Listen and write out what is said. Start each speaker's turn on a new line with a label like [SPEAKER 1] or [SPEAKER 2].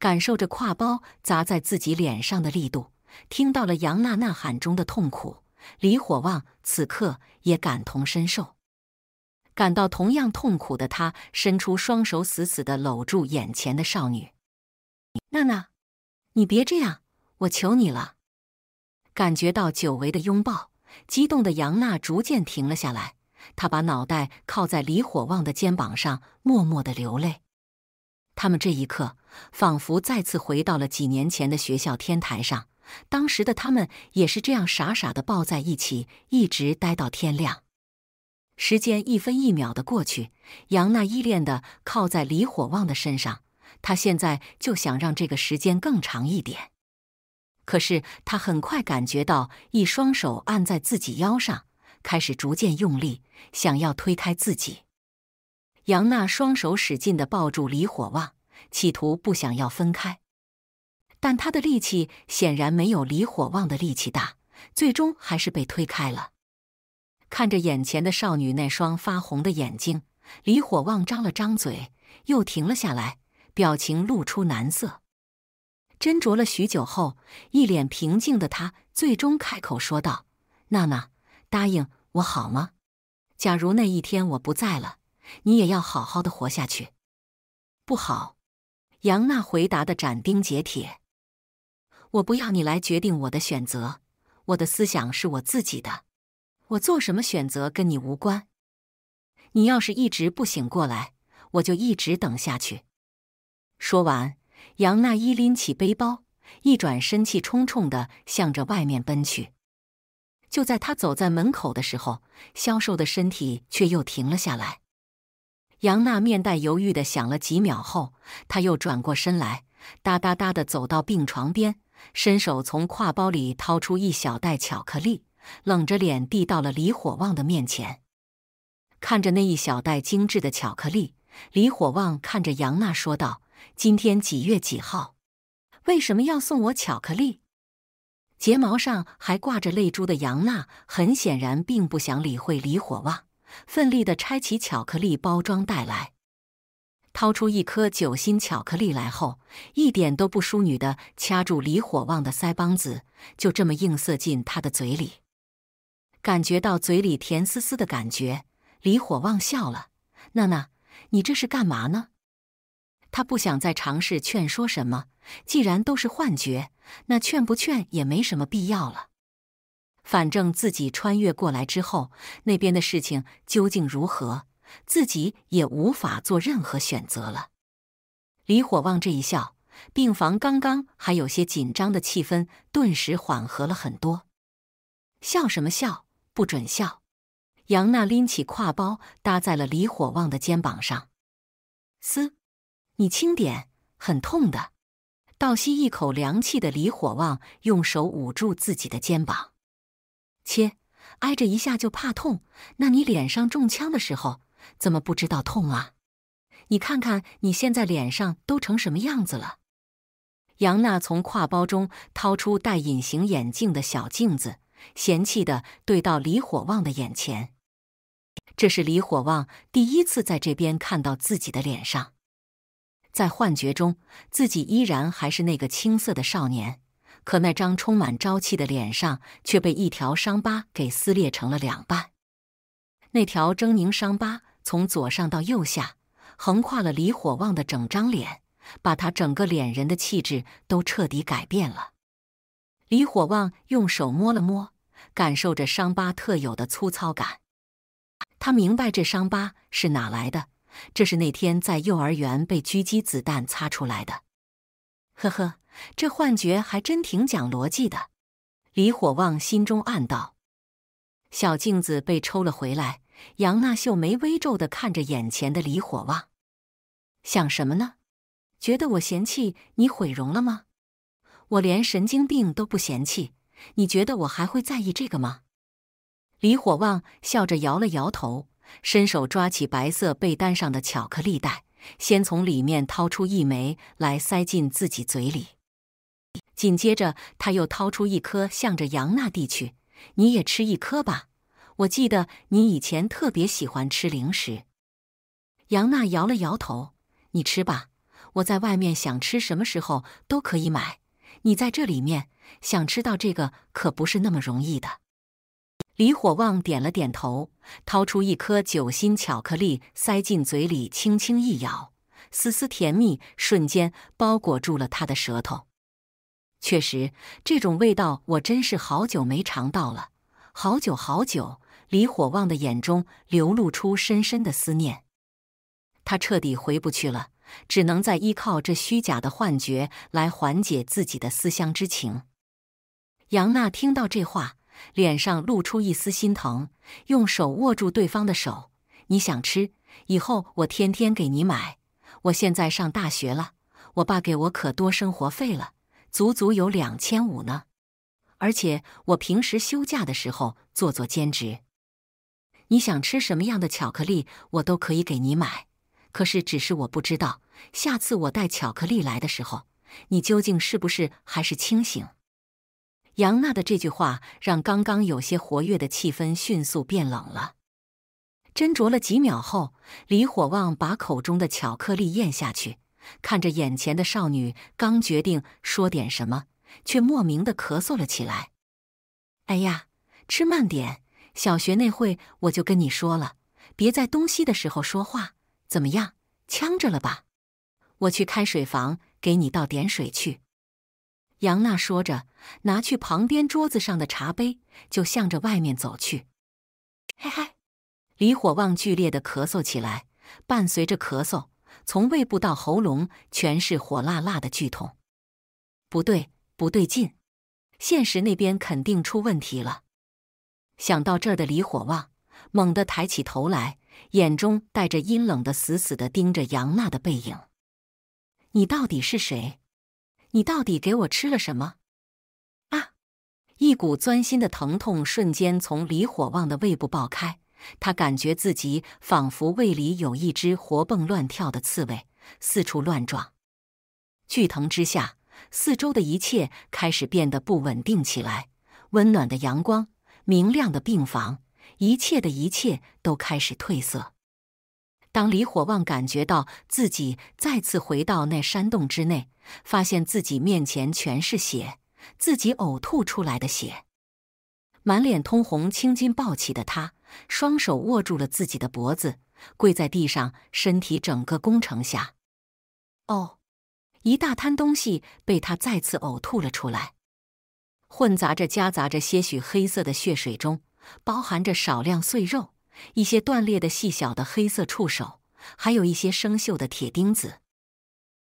[SPEAKER 1] 感受着挎包砸在自己脸上的力度，听到了杨娜呐喊中的痛苦，李火旺此刻也感同身受，感到同样痛苦的他，伸出双手死死的搂住眼前的少女，娜娜，你别这样，我求你了。感觉到久违的拥抱，激动的杨娜逐渐停了下来，她把脑袋靠在李火旺的肩膀上，默默的流泪。他们这一刻仿佛再次回到了几年前的学校天台上，当时的他们也是这样傻傻的抱在一起，一直待到天亮。时间一分一秒的过去，杨娜依恋的靠在李火旺的身上，她现在就想让这个时间更长一点。可是她很快感觉到一双手按在自己腰上，开始逐渐用力，想要推开自己。杨娜双手使劲的抱住李火旺，企图不想要分开，但她的力气显然没有李火旺的力气大，最终还是被推开了。看着眼前的少女那双发红的眼睛，李火旺张了张嘴，又停了下来，表情露出难色。斟酌了许久后，一脸平静的他最终开口说道：“娜娜，答应我好吗？假如那一天我不在了。”你也要好好的活下去。不好，杨娜回答的斩钉截铁：“我不要你来决定我的选择，我的思想是我自己的，我做什么选择跟你无关。你要是一直不醒过来，我就一直等下去。”说完，杨娜一拎起背包，一转身，气冲冲的向着外面奔去。就在他走在门口的时候，消瘦的身体却又停了下来。杨娜面带犹豫的想了几秒后，她又转过身来，哒哒哒的走到病床边，伸手从挎包里掏出一小袋巧克力，冷着脸递到了李火旺的面前。看着那一小袋精致的巧克力，李火旺看着杨娜说道：“今天几月几号？为什么要送我巧克力？”睫毛上还挂着泪珠的杨娜，很显然并不想理会李火旺。奋力的拆起巧克力包装袋来，掏出一颗酒心巧克力来后，一点都不淑女的掐住李火旺的腮帮子，就这么硬塞进他的嘴里。感觉到嘴里甜丝丝的感觉，李火旺笑了：“娜娜，你这是干嘛呢？”他不想再尝试劝说什么，既然都是幻觉，那劝不劝也没什么必要了。反正自己穿越过来之后，那边的事情究竟如何，自己也无法做任何选择了。李火旺这一笑，病房刚刚还有些紧张的气氛，顿时缓和了很多。笑什么笑？不准笑！杨娜拎起挎包，搭在了李火旺的肩膀上。嘶，你轻点，很痛的。倒吸一口凉气的李火旺用手捂住自己的肩膀。切，挨着一下就怕痛，那你脸上中枪的时候怎么不知道痛啊？你看看你现在脸上都成什么样子了！杨娜从挎包中掏出戴隐形眼镜的小镜子，嫌弃的对到李火旺的眼前。这是李火旺第一次在这边看到自己的脸上，在幻觉中，自己依然还是那个青涩的少年。可那张充满朝气的脸上却被一条伤疤给撕裂成了两半。那条狰狞伤疤从左上到右下，横跨了李火旺的整张脸，把他整个脸人的气质都彻底改变了。李火旺用手摸了摸，感受着伤疤特有的粗糙感。他明白这伤疤是哪来的，这是那天在幼儿园被狙击子弹擦出来的。呵呵。这幻觉还真挺讲逻辑的，李火旺心中暗道。小镜子被抽了回来，杨娜秀眉微皱的看着眼前的李火旺，想什么呢？觉得我嫌弃你毁容了吗？我连神经病都不嫌弃，你觉得我还会在意这个吗？李火旺笑着摇了摇头，伸手抓起白色被单上的巧克力袋，先从里面掏出一枚来，塞进自己嘴里。紧接着，他又掏出一颗，向着杨娜递去：“你也吃一颗吧，我记得你以前特别喜欢吃零食。”杨娜摇了摇头：“你吃吧，我在外面想吃什么时候都可以买。你在这里面想吃到这个可不是那么容易的。”李火旺点了点头，掏出一颗酒心巧克力，塞进嘴里，轻轻一咬，丝丝甜蜜瞬间包裹住了他的舌头。确实，这种味道我真是好久没尝到了，好久好久。李火旺的眼中流露出深深的思念，他彻底回不去了，只能再依靠这虚假的幻觉来缓解自己的思乡之情。杨娜听到这话，脸上露出一丝心疼，用手握住对方的手：“你想吃，以后我天天给你买。我现在上大学了，我爸给我可多生活费了。”足足有两千五呢，而且我平时休假的时候做做兼职。你想吃什么样的巧克力，我都可以给你买。可是，只是我不知道，下次我带巧克力来的时候，你究竟是不是还是清醒？杨娜的这句话让刚刚有些活跃的气氛迅速变冷了。斟酌了几秒后，李火旺把口中的巧克力咽下去。看着眼前的少女，刚决定说点什么，却莫名的咳嗽了起来。哎呀，吃慢点！小学那会我就跟你说了，别在东西的时候说话，怎么样？呛着了吧？我去开水房给你倒点水去。杨娜说着，拿去旁边桌子上的茶杯，就向着外面走去。嘿嘿，李火旺剧烈的咳嗽起来，伴随着咳嗽。从胃部到喉咙，全是火辣辣的剧痛。不对，不对劲，现实那边肯定出问题了。想到这儿的李火旺猛地抬起头来，眼中带着阴冷的，死死的盯着杨娜的背影：“你到底是谁？你到底给我吃了什么？”啊！一股钻心的疼痛瞬间从李火旺的胃部爆开。他感觉自己仿佛胃里有一只活蹦乱跳的刺猬，四处乱撞。剧疼之下，四周的一切开始变得不稳定起来。温暖的阳光，明亮的病房，一切的一切都开始褪色。当李火旺感觉到自己再次回到那山洞之内，发现自己面前全是血，自己呕吐出来的血，满脸通红、青筋暴起的他。双手握住了自己的脖子，跪在地上，身体整个工程下。哦，一大滩东西被他再次呕吐了出来，混杂着夹杂着些许黑色的血水中，包含着少量碎肉、一些断裂的细小的黑色触手，还有一些生锈的铁钉子。